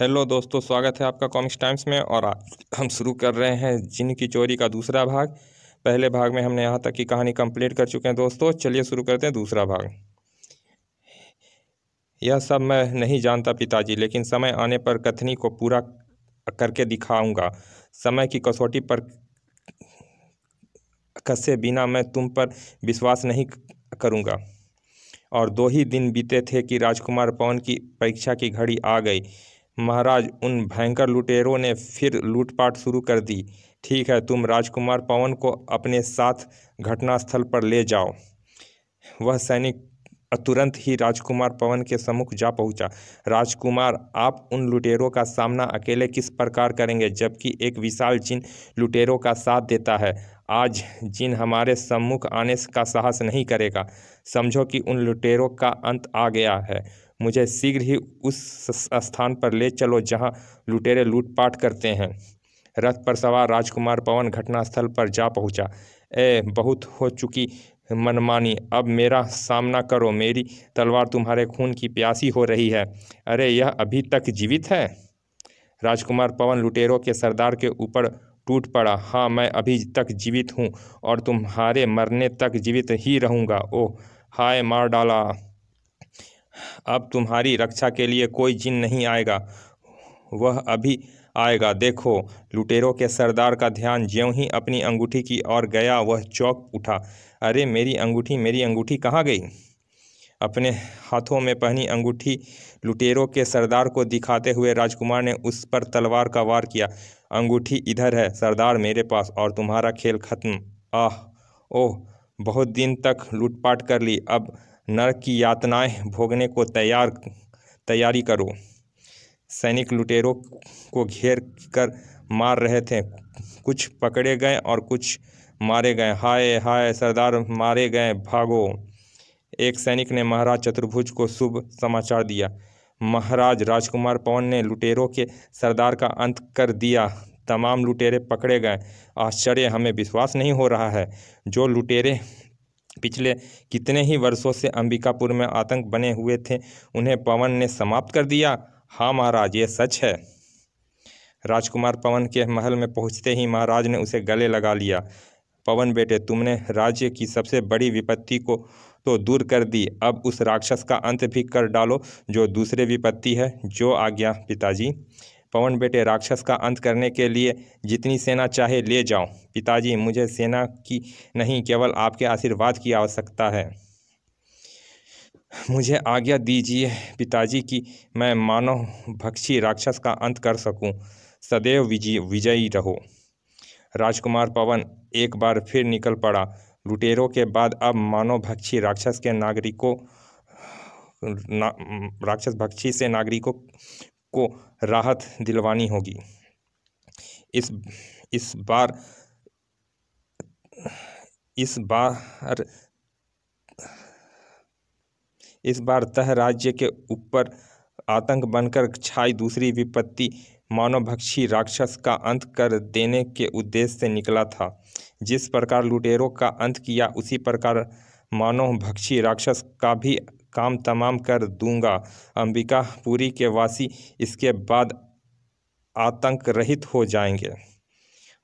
hello दोस्तों स्वागत है आपका कॉमिक्स टाइम्स में और आज हम शुरू कर रहे हैं जिन की चोरी का दूसरा भाग पहले भाग में हमने यहाँ तक की कहानी कंप्लीट कर चुके हैं दोस्तों चलिए शुरू करते हैं दूसरा भाग यह सब मैं नहीं जानता पिताजी लेकिन समय आने पर कथनी को पूरा करके दिखाऊंगा समय की कसौटी पर कसे बिना मैं तुम पर विश्वास नहीं करूँगा और दो ही दिन बीते थे कि राजकुमार पवन की परीक्षा की घड़ी आ गई महाराज उन भयंकर लुटेरों ने फिर लूटपाट शुरू कर दी ठीक है तुम राजकुमार पवन को अपने साथ घटनास्थल पर ले जाओ वह सैनिक तुरंत ही राजकुमार पवन के सम्मुख जा पहुंचा राजकुमार आप उन लुटेरों का सामना अकेले किस प्रकार करेंगे जबकि एक विशाल जिन लुटेरों का साथ देता है आज जिन हमारे सम्मुख आने का साहस नहीं करेगा समझो कि उन लुटेरों का अंत आ गया है मुझे शीघ्र ही उस स्थान पर ले चलो जहाँ लुटेरे लूटपाट करते हैं रथ पर सवार राजकुमार पवन घटनास्थल पर जा पहुँचा ए बहुत हो चुकी मनमानी अब मेरा सामना करो मेरी तलवार तुम्हारे खून की प्यासी हो रही है अरे यह अभी तक जीवित है राजकुमार पवन लुटेरों के सरदार के ऊपर टूट पड़ा हाँ मैं अभी तक जीवित हूँ और तुम्हारे मरने तक जीवित ही रहूँगा ओह हाय मार डाला अब तुम्हारी रक्षा के लिए कोई जिन नहीं आएगा वह अभी आएगा देखो लुटेरों के सरदार का ध्यान ज्यों ही अपनी अंगूठी की ओर गया वह चौक उठा अरे मेरी अंगूठी मेरी अंगूठी कहाँ गई अपने हाथों में पहनी अंगूठी लुटेरों के सरदार को दिखाते हुए राजकुमार ने उस पर तलवार का वार किया अंगूठी इधर है सरदार मेरे पास और तुम्हारा खेल खत्म आह ओह बहुत दिन तक लूटपाट कर ली अब नरक की यातनाएं भोगने को तैयार तैयारी करो सैनिक लुटेरों को घेर कर मार रहे थे कुछ पकड़े गए और कुछ मारे गए हाय हाय सरदार मारे गए भागो एक सैनिक ने महाराज चतुर्भुज को शुभ समाचार दिया महाराज राजकुमार पवन ने लुटेरों के सरदार का अंत कर दिया तमाम लुटेरे पकड़े गए आश्चर्य हमें विश्वास नहीं हो रहा है जो लुटेरे पिछले कितने ही वर्षों से अंबिकापुर में आतंक बने हुए थे उन्हें पवन ने समाप्त कर दिया हाँ महाराज ये सच है राजकुमार पवन के महल में पहुंचते ही महाराज ने उसे गले लगा लिया पवन बेटे तुमने राज्य की सबसे बड़ी विपत्ति को तो दूर कर दी अब उस राक्षस का अंत भी कर डालो जो दूसरे विपत्ति है जो आज्ञा पिताजी पवन बेटे राक्षस का अंत करने के लिए जितनी सेना चाहे ले जाओ पिताजी मुझे सेना की नहीं केवल आपके आशीर्वाद की आवश्यकता है मुझे आज्ञा दीजिए पिताजी कि मैं मानव भक्षी राक्षस का अंत कर सकूं सदैव विजय विजयी रहो राजकुमार पवन एक बार फिर निकल पड़ा लुटेरों के बाद अब मानव भक्षी राक्षस के नागरिकों ना, राक्षस भक्षी से नागरिकों को राहत दिलवानी होगी इस इस बार इस बार इस बार तह राज्य के ऊपर आतंक बनकर छाई दूसरी विपत्ति मानवभक्षी राक्षस का अंत कर देने के उद्देश्य से निकला था जिस प्रकार लुटेरों का अंत किया उसी प्रकार मानवभक्षी राक्षस का भी काम तमाम कर दूंगा अंबिकापुरी के वासी इसके बाद आतंक रहित हो जाएंगे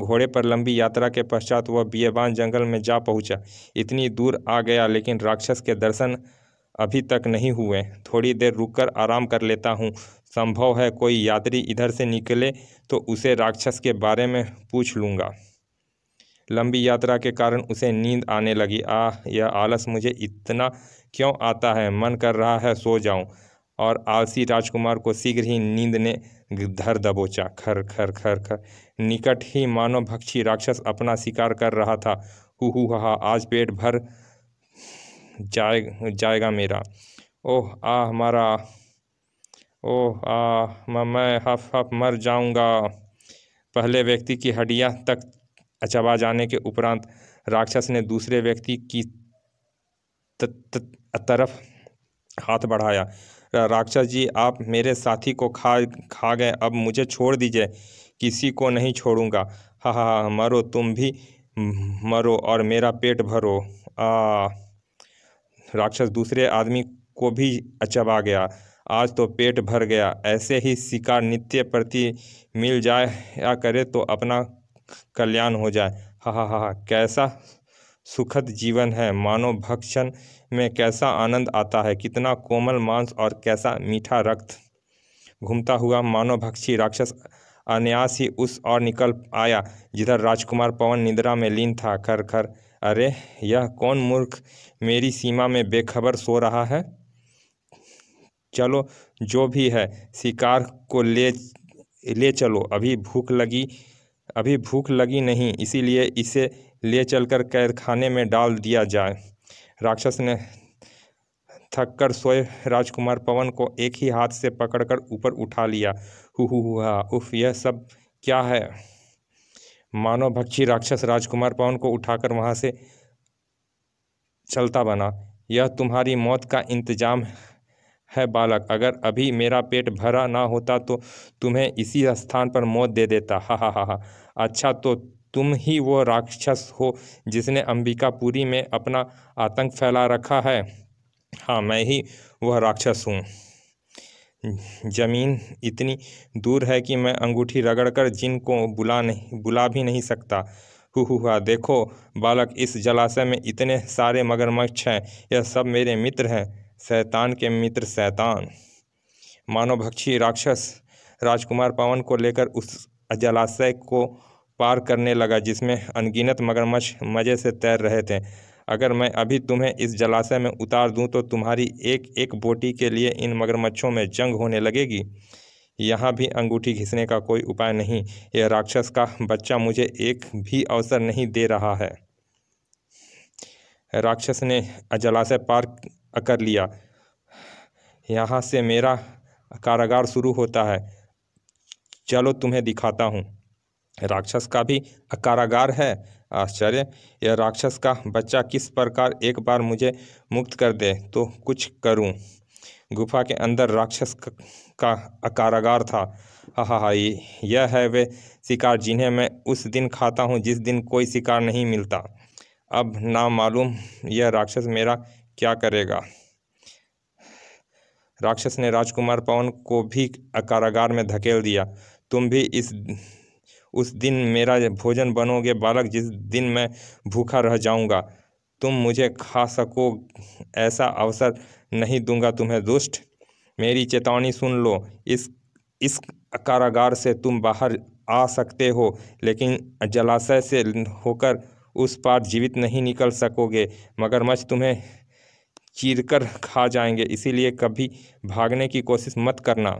घोड़े पर लंबी यात्रा के पश्चात वह बियबान जंगल में जा पहुंचा इतनी दूर आ गया लेकिन राक्षस के दर्शन अभी तक नहीं हुए थोड़ी देर रुककर आराम कर लेता हूँ संभव है कोई यात्री इधर से निकले तो उसे राक्षस के बारे में पूछ लूँगा लंबी यात्रा के कारण उसे नींद आने लगी आह यह आलस मुझे इतना क्यों आता है मन कर रहा है सो जाऊं और आलसी राजकुमार को शीघ्र ही नींद ने धर दबोचा खर खर खर खर निकट ही मानव भक्षी राक्षस अपना शिकार कर रहा था हु हु हा आज पेट भर जाए जाएगा मेरा ओह आ हमारा ओह आ मैं हफ हफ मर जाऊंगा पहले व्यक्ति की हड्डियां तक चबा जाने के उपरांत राक्षस ने दूसरे व्यक्ति की त, त, तरफ हाथ बढ़ाया राक्षस जी आप मेरे साथी को खा खा गए अब मुझे छोड़ दीजिए किसी को नहीं छोड़ूंगा हा हा हा मरो तुम भी मरो और मेरा पेट भरो आ राक्षस दूसरे आदमी को भी अचबा गया आज तो पेट भर गया ऐसे ही शिकार नित्य प्रति मिल जाए या करे तो अपना कल्याण हो जाए हा हा हा कैसा सुखद जीवन है मानो भक्षण में कैसा आनंद आता है कितना कोमल मांस और कैसा मीठा रक्त घूमता हुआ मानव भक्षी राक्षस अनायास ही उस और निकल आया जिधर राजकुमार पवन निद्रा में लीन था खर खर अरे यह कौन मूर्ख मेरी सीमा में बेखबर सो रहा है चलो जो भी है शिकार को ले ले चलो अभी भूख लगी अभी भूख लगी नहीं इसीलिए इसे ले चलकर कैदखाने खाने में डाल दिया जाए राक्षस ने थककर सोए राजकुमार पवन को एक ही हाथ से पकड़कर ऊपर उठा लिया हुआ उफ यह सब क्या है मानव भक्षी राक्षस राजकुमार पवन को उठाकर वहाँ से चलता बना यह तुम्हारी मौत का इंतजाम है बालक अगर अभी मेरा पेट भरा ना होता तो तुम्हें इसी स्थान पर मौत दे देता हा हा हा हा अच्छा तो तुम ही वो राक्षस हो जिसने अंबिकापुरी में अपना आतंक फैला रखा है हाँ मैं ही वह राक्षस हूँ जमीन इतनी दूर है कि मैं अंगूठी रगड़कर जिन को बुला नहीं बुला भी नहीं सकता हु हुआ हाँ, देखो बालक इस जलाशय में इतने सारे मगरमच्छ हैं यह सब मेरे मित्र हैं शैतान के मित्र शैतान मानवभक्षी राक्षस राजकुमार पवन को लेकर उस जलाशय को पार करने लगा जिसमें अनगिनत मगरमच्छ मज़े से तैर रहे थे अगर मैं अभी तुम्हें इस जलाशय में उतार दूं तो तुम्हारी एक एक बोटी के लिए इन मगरमच्छों में जंग होने लगेगी यहाँ भी अंगूठी घिसने का कोई उपाय नहीं यह राक्षस का बच्चा मुझे एक भी अवसर नहीं दे रहा है राक्षस ने जलाशय पार कर लिया यहाँ से मेरा कारागार शुरू होता है चलो तुम्हें दिखाता हूँ राक्षस का भी कारागार है आश्चर्य यह राक्षस का बच्चा किस प्रकार एक बार मुझे मुक्त कर दे तो कुछ करूं गुफा के अंदर राक्षस का कारागार था हा हा यह है वे शिकार जिन्हें मैं उस दिन खाता हूँ जिस दिन कोई शिकार नहीं मिलता अब ना मालूम यह राक्षस मेरा क्या करेगा राक्षस ने राजकुमार पवन को भी कारागार में धकेल दिया तुम भी इस उस दिन मेरा भोजन बनोगे बालक जिस दिन मैं भूखा रह जाऊंगा तुम मुझे खा सको ऐसा अवसर नहीं दूंगा तुम्हें दुष्ट मेरी चेतावनी सुन लो इस इस कारागार से तुम बाहर आ सकते हो लेकिन जलाशय से होकर उस पार जीवित नहीं निकल सकोगे मगरमच्छ तुम्हें चीरकर खा जाएंगे इसीलिए कभी भागने की कोशिश मत करना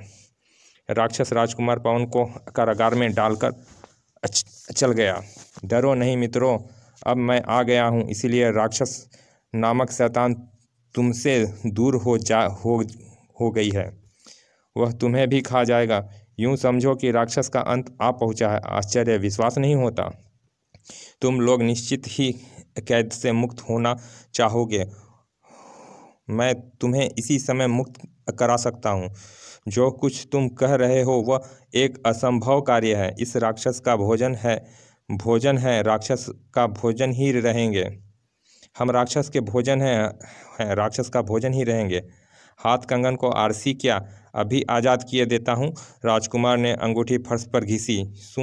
राक्षस राजकुमार पवन को कारागार में डालकर चल गया डरो नहीं मित्रों अब मैं आ गया हूँ इसीलिए राक्षस नामक शैतान तुमसे दूर हो जा हो हो गई है वह तुम्हें भी खा जाएगा यूं समझो कि राक्षस का अंत आ पहुँचा है आश्चर्य विश्वास नहीं होता तुम लोग निश्चित ही कैद से मुक्त होना चाहोगे मैं तुम्हें इसी समय मुक्त करा सकता हूँ जो कुछ तुम कह रहे हो वह एक असंभव कार्य है इस राक्षस का भोजन है भोजन है राक्षस का भोजन ही रहेंगे हम राक्षस के भोजन हैं है, राक्षस का भोजन ही रहेंगे हाथ कंगन को आरसी क्या अभी आज़ाद किए देता हूँ राजकुमार ने अंगूठी फर्श पर घिसी सू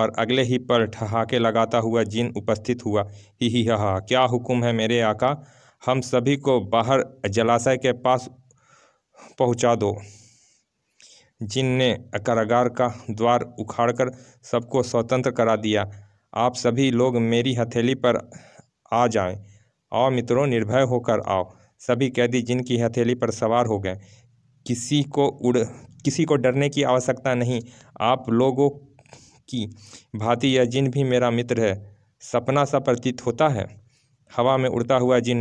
और अगले ही पर ठहाके लगाता हुआ जिन उपस्थित हुआ ही ही हा क्या हुक्म है मेरे आका हम सभी को बाहर जलाशय के पास पहुंचा दो जिन ने कारागार का द्वार उखाड़कर सबको स्वतंत्र करा दिया आप सभी लोग मेरी हथेली पर आ जाएं आओ मित्रों निर्भय होकर आओ सभी कैदी जिनकी हथेली पर सवार हो गए किसी को उड़ किसी को डरने की आवश्यकता नहीं आप लोगों की भांति या जिन भी मेरा मित्र है सपना सा प्रतीत होता है हवा में उड़ता हुआ जिन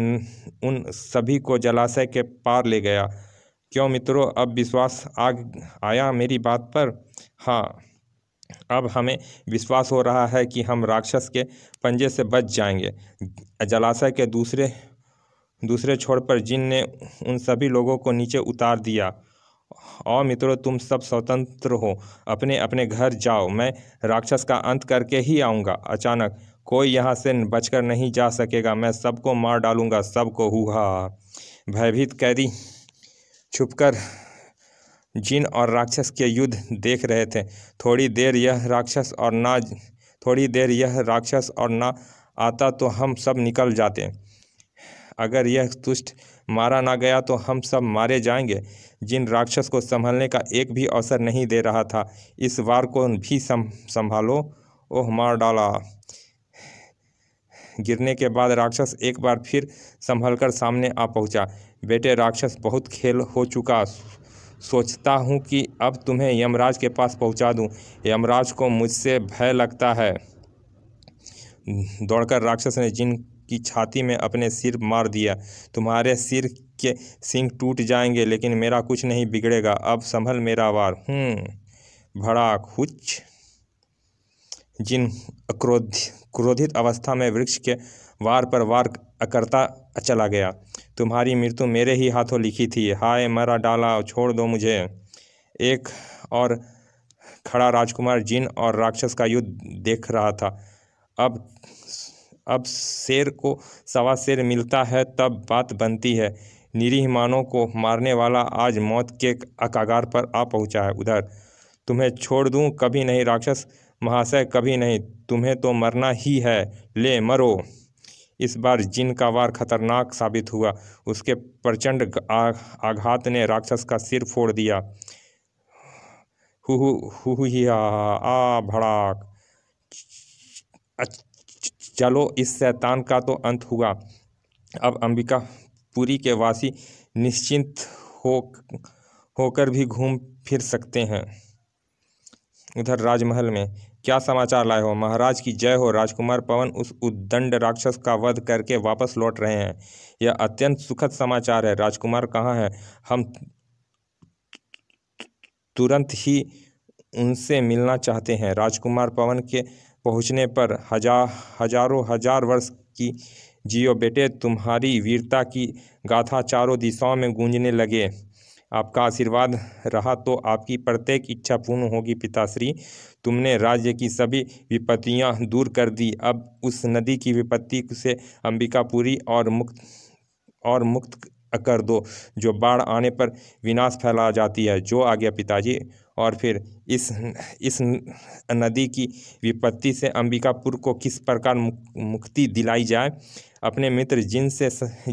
उन सभी को जलाशय के पार ले गया क्यों मित्रों अब विश्वास आ आया मेरी बात पर हाँ अब हमें विश्वास हो रहा है कि हम राक्षस के पंजे से बच जाएंगे जलाशय के दूसरे दूसरे छोर पर जिन ने उन सभी लोगों को नीचे उतार दिया और मित्रों तुम सब स्वतंत्र हो अपने अपने घर जाओ मैं राक्षस का अंत करके ही आऊँगा अचानक कोई यहाँ से बचकर नहीं जा सकेगा मैं सबको मार डालूंगा सबको हुआ भयभीत कैदी छुपकर जिन और राक्षस के युद्ध देख रहे थे थोड़ी देर यह राक्षस और ना थोड़ी देर यह राक्षस और ना आता तो हम सब निकल जाते अगर यह तुष्ट मारा ना गया तो हम सब मारे जाएंगे जिन राक्षस को संभालने का एक भी अवसर नहीं दे रहा था इस वार को भी संभालो ओह मार डाला गिरने के बाद राक्षस एक बार फिर संभलकर सामने आ पहुंचा बेटे राक्षस बहुत खेल हो चुका सोचता हूँ कि अब तुम्हें यमराज के पास पहुँचा दूँ यमराज को मुझसे भय लगता है दौड़कर राक्षस ने जिन की छाती में अपने सिर मार दिया तुम्हारे सिर के सिंह टूट जाएंगे लेकिन मेरा कुछ नहीं बिगड़ेगा अब संभल मेरा वार हूँ हम्म, भड़ा कुछ जिन क्रोध क्रोधित अवस्था में वृक्ष के वार पर वार अकर्ता चला गया तुम्हारी मृत्यु मेरे ही हाथों लिखी थी हाय मरा डाला छोड़ दो मुझे एक और खड़ा राजकुमार जिन और राक्षस का युद्ध देख रहा था अब अब शेर को सवा शेर मिलता है तब बात बनती है निरीह मानों को मारने वाला आज मौत के कागार पर आ पहुंचा है उधर तुम्हें छोड़ दूं कभी नहीं राक्षस महाशय कभी नहीं तुम्हें तो मरना ही है ले मरो इस बार जिन का वार खतरनाक साबित हुआ उसके प्रचंड आघात ने राक्षस का सिर फोड़ दिया हु हु आ भड़ाक चलो इस शैतान का तो अंत हुआ अब अंबिका पुरी के वासी निश्चिंत हो होकर भी घूम फिर सकते हैं उधर राजमहल में क्या समाचार लाए हो महाराज की जय हो राजकुमार पवन उस उद्दंड राक्षस का वध करके वापस लौट रहे हैं यह अत्यंत सुखद समाचार है राजकुमार कहाँ है हम तुरंत ही उनसे मिलना चाहते हैं राजकुमार पवन के पहुँचने पर हजार हजारों हजार वर्ष की जियो बेटे तुम्हारी वीरता की गाथा चारों दिशाओं में गूंजने लगे आपका आशीर्वाद रहा तो आपकी प्रत्येक इच्छा पूर्ण होगी पिताश्री तुमने राज्य की सभी विपत्तियां दूर कर दी अब उस नदी की विपत्ति से अंबिकापुरी और मुक्त और मुक्त कर दो जो बाढ़ आने पर विनाश फैला जाती है जो आ गया पिताजी और फिर इस इस नदी की विपत्ति से अंबिकापुर को किस प्रकार मुक्ति दिलाई जाए अपने मित्र जिन से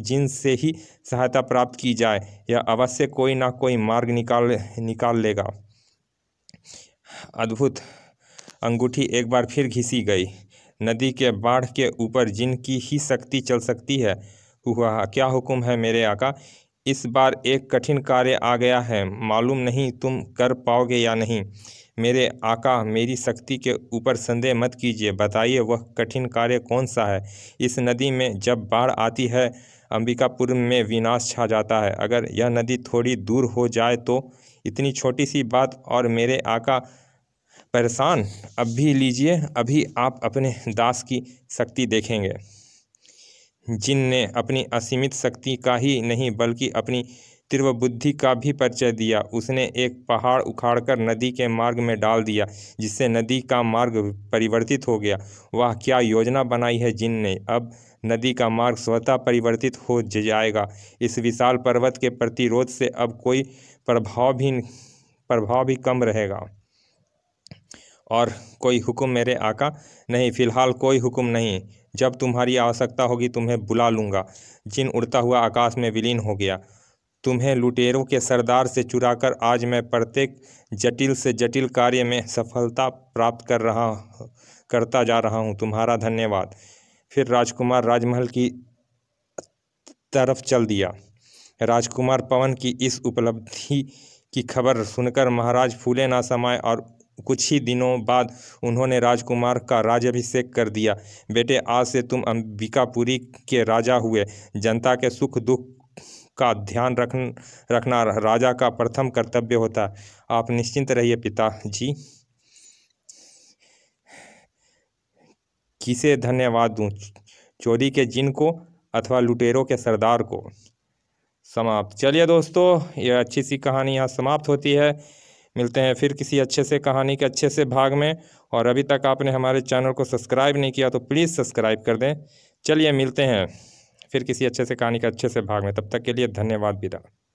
जिन से ही सहायता प्राप्त की जाए यह अवश्य कोई ना कोई मार्ग निकाल निकाल लेगा अद्भुत अंगूठी एक बार फिर घिसी गई नदी के बाढ़ के ऊपर जिनकी ही शक्ति चल सकती है हुआ क्या हुक्म है मेरे आका इस बार एक कठिन कार्य आ गया है मालूम नहीं तुम कर पाओगे या नहीं मेरे आका मेरी शक्ति के ऊपर संदेह मत कीजिए बताइए वह कठिन कार्य कौन सा है इस नदी में जब बाढ़ आती है अंबिकापुर में विनाश छा जाता है अगर यह नदी थोड़ी दूर हो जाए तो इतनी छोटी सी बात और मेरे आका परेशान अब भी लीजिए अभी आप अपने दास की शक्ति देखेंगे जिनने अपनी असीमित शक्ति का ही नहीं बल्कि अपनी तीव्र बुद्धि का भी परिचय दिया उसने एक पहाड़ उखाड़कर नदी के मार्ग में डाल दिया जिससे नदी का मार्ग परिवर्तित हो गया वह क्या योजना बनाई है जिनने अब नदी का मार्ग स्वतः परिवर्तित हो जाएगा इस विशाल पर्वत के प्रतिरोध से अब कोई प्रभाव भी प्रभाव भी कम रहेगा और कोई हुक्म मेरे आका नहीं फ़िलहाल कोई हुक्म नहीं जब तुम्हारी आवश्यकता होगी तुम्हें बुला लूँगा जिन उड़ता हुआ आकाश में विलीन हो गया तुम्हें लुटेरों के सरदार से चुराकर आज मैं प्रत्येक जटिल से जटिल कार्य में सफलता प्राप्त कर रहा करता जा रहा हूँ तुम्हारा धन्यवाद फिर राजकुमार राजमहल की तरफ चल दिया राजकुमार पवन की इस उपलब्धि की खबर सुनकर महाराज फूले ना समाये और कुछ ही दिनों बाद उन्होंने राजकुमार का राज्याभिषेक कर दिया बेटे आज से तुम अंबिकापुरी के राजा हुए जनता के सुख दुख का ध्यान रख रखना राजा का प्रथम कर्तव्य होता आप निश्चिंत रहिए पिता जी किसे धन्यवाद दूँ चोरी के जिन को अथवा लुटेरों के सरदार को समाप्त चलिए दोस्तों यह अच्छी सी कहानी यहाँ समाप्त होती है मिलते हैं फिर किसी अच्छे से कहानी के अच्छे से भाग में और अभी तक आपने हमारे चैनल को सब्सक्राइब नहीं किया तो प्लीज़ सब्सक्राइब कर दें चलिए मिलते हैं फिर किसी अच्छे से कहानी के अच्छे से भाग में तब तक के लिए धन्यवाद विदा